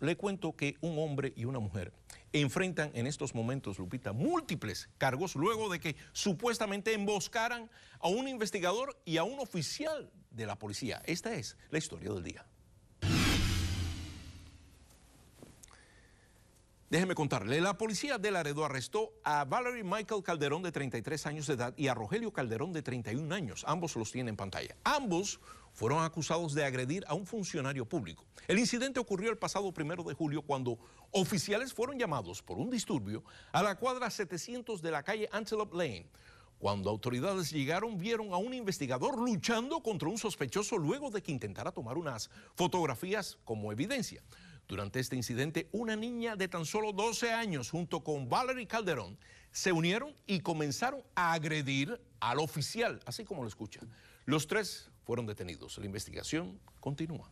Le cuento que un hombre y una mujer enfrentan en estos momentos, Lupita, múltiples cargos luego de que supuestamente emboscaran a un investigador y a un oficial de la policía. Esta es la historia del día. Déjeme contarle, la policía de Laredo arrestó a Valerie Michael Calderón de 33 años de edad y a Rogelio Calderón de 31 años. Ambos los tienen en pantalla. Ambos fueron acusados de agredir a un funcionario público. El incidente ocurrió el pasado primero de julio cuando oficiales fueron llamados por un disturbio a la cuadra 700 de la calle Antelope Lane. Cuando autoridades llegaron, vieron a un investigador luchando contra un sospechoso luego de que intentara tomar unas fotografías como evidencia. Durante este incidente, una niña de tan solo 12 años junto con Valerie Calderón se unieron y comenzaron a agredir al oficial, así como lo escucha. Los tres fueron detenidos. La investigación continúa.